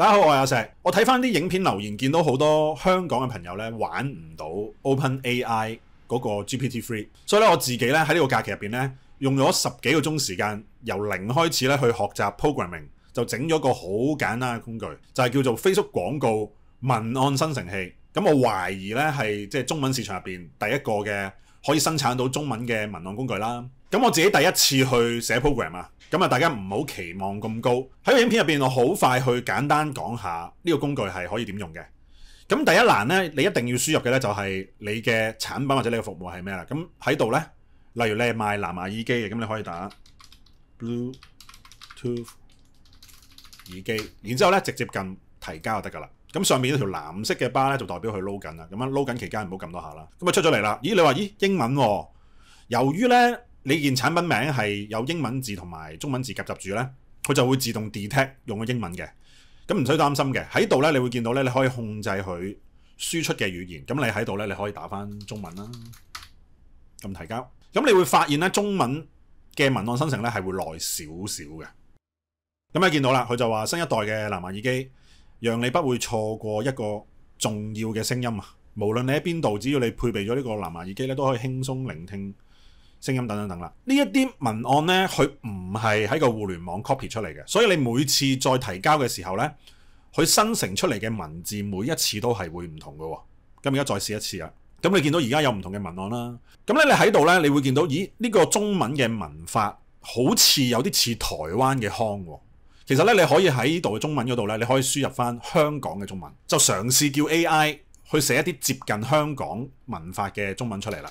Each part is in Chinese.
大家好，我係阿石。我睇翻啲影片留言，見到好多香港嘅朋友咧玩唔到 Open A I 嗰個 G P T Three，所以咧我自己咧喺呢個假期入边咧用咗十幾個鐘時間，由零開始咧去學習 programming，就整咗個好簡單嘅工具，就係叫做 Facebook 广告文案生成器。咁我懷疑咧係即系中文市場入边第一個嘅可以生產到中文嘅文案工具啦。咁我自己第一次去寫 program 啊，咁啊大家唔好期望咁高。喺個影片入面，我好快去簡單講下呢個工具係可以點用嘅。咁第一欄咧，你一定要輸入嘅咧就係你嘅產品或者你嘅服務係咩啦。咁喺度咧，例如你係賣藍牙耳機嘅，咁你可以打 Bluetooth 耳機，然之後咧直接撳提交就得噶啦。咁上面條藍色嘅巴咧就代表佢撈緊啦。咁樣撈緊期間唔好撳多下啦。咁啊出咗嚟啦，咦你話咦英文？由於咧。你件產品名係有英文字同埋中文字夾雜住咧，佢就會自動 detect 用嘅英文嘅，咁唔使擔心嘅。喺度咧，你會見到咧，你可以控制佢輸出嘅語言。咁你喺度咧，你可以打翻中文啦，咁提交。咁你會發現咧，中文嘅文案生成咧係會耐少少嘅。咁你見到啦，佢就話新一代嘅藍牙耳機，讓你不會錯過一個重要嘅聲音啊！無論你喺邊度，只要你配備咗呢個藍牙耳機咧，都可以輕鬆聆聽。聲音等等等啦，呢一啲文案呢，佢唔係喺個互聯網 copy 出嚟嘅，所以你每次再提交嘅時候呢，佢生成出嚟嘅文字每一次都係會唔同嘅。咁而家再試一次啊！咁你見到而家有唔同嘅文案啦。咁咧，你喺度咧，你會見到，咦？呢個中文嘅文法好似有啲似台灣嘅腔。其實咧，你可以喺呢度嘅中文嗰度咧，你可以輸入翻香港嘅中文，就嘗試叫 AI 去寫一啲接近香港文法嘅中文出嚟啦。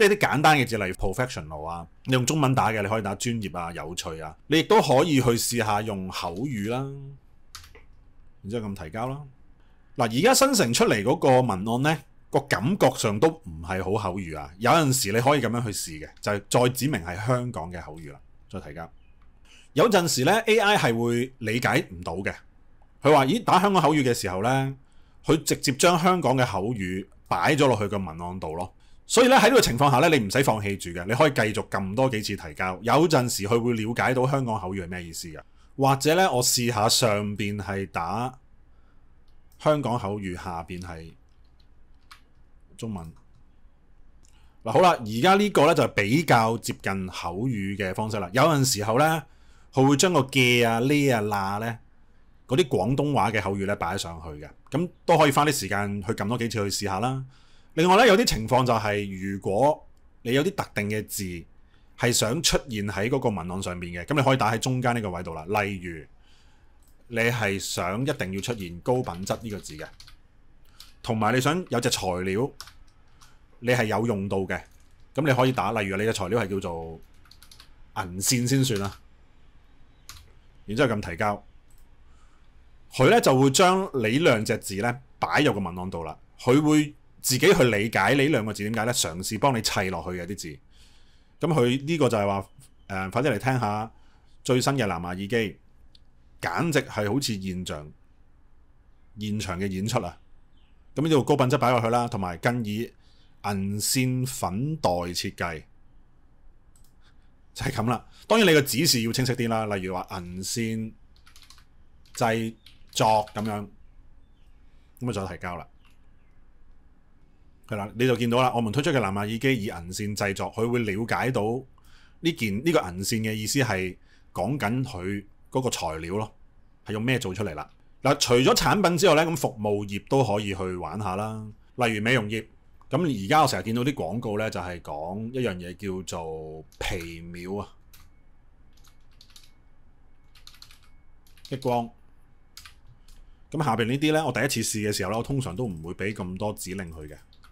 即係啲簡單嘅字，例如 professional 啊，你用中文打嘅，你可以打專業啊、有趣啊。你亦都可以去試下用口語啦，然之後咁提交啦。嗱，而家新城出嚟嗰個文案呢，個感覺上都唔係好口語啊。有陣時你可以咁樣去試嘅，就係再指明係香港嘅口語啦，再提交。有陣時呢 a i 係會理解唔到嘅。佢話：咦，打香港口語嘅時候呢，佢直接將香港嘅口語擺咗落去個文案度咯。所以咧喺呢個情況下咧，你唔使放棄住嘅，你可以繼續撳多幾次提交。有陣時佢會了解到香港口語係咩意思嘅，或者咧我試下上边係打香港口語，下边係中文。嗱好啦，而家呢個咧就比較接近口語嘅方式啦。有陣時候咧，佢會將個嘅啊、呢啊、嗱咧嗰啲廣東話嘅口語咧擺上去嘅，咁都可以花啲時間去撳多幾次去試下啦。另外咧，有啲情況就係，如果你有啲特定嘅字係想出現喺嗰個文案上面嘅，咁你可以打喺中間呢個位度啦。例如，你係想一定要出現高品質呢個字嘅，同埋你想有隻材料你係有用到嘅，咁你可以打。例如，你嘅材料係叫做銀線先算啦。然之後咁提交，佢咧就會將你兩隻字咧擺入個文案度啦。佢會。自己去理解你兩個字點解咧，嘗試幫你砌落去嘅啲字。咁佢呢個就係話，诶，快啲嚟聽下最新嘅藍牙耳機，簡直係好似現场現場嘅演出啦。咁呢度高品質擺落去啦，同埋更以銀線粉袋設計就係咁啦。當然你嘅指示要清晰啲啦，例如話銀線製作咁樣，咁啊再提交啦。係啦，你就見到啦。我們推出嘅藍牙耳機以銀線製作，佢會了解到呢件呢個銀線嘅意思係講緊佢嗰個材料咯，係用咩做出嚟啦？嗱，除咗產品之外咧，咁服務業都可以去玩下啦。例如美容業，咁而家我成日見到啲廣告咧，就係講一樣嘢叫做皮秒啊，激光。咁下面呢啲咧，我第一次試嘅時候咧，我通常都唔會俾咁多指令佢嘅。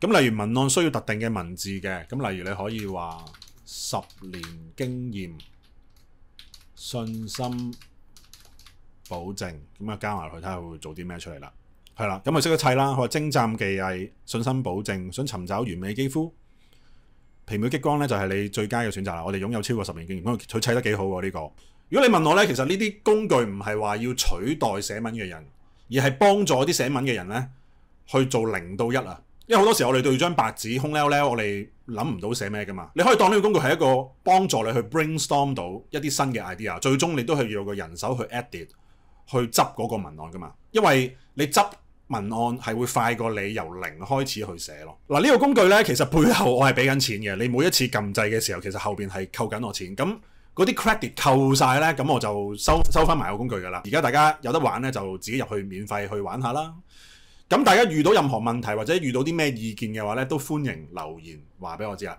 咁例如文案需要特定嘅文字嘅，咁例如你可以話十年經驗、信心保證，咁啊加埋去睇下會做啲咩出嚟啦。係啦，咁佢識得砌啦。佢話精湛技藝、信心保證，想尋找完美肌膚，皮秒激光咧就係你最佳嘅選擇啦。我哋擁有超過十年經驗，佢砌得幾好喎呢個。如果你問我咧，其實呢啲工具唔係話要取代寫文嘅人，而係幫助啲寫文嘅人咧去做零到一啊。因為好多時候我哋對張白紙空溜咧，我哋諗唔到寫咩噶嘛。你可以當呢個工具係一個幫助你去 brainstorm 到一啲新嘅 idea，最終你都係要個人手去 add t 去執嗰個文案噶嘛。因為你執文案係會快過你由零開始去寫咯。嗱，呢個工具咧其實背後我係俾緊錢嘅，你每一次撳掣嘅時候，其實後面係扣緊我錢。咁嗰啲 credit 扣晒咧，咁我就收收翻埋個工具噶啦。而家大家有得玩咧，就自己入去免費去玩下啦。咁大家遇到任何問題或者遇到啲咩意見嘅話咧，都歡迎留言話俾我知啊！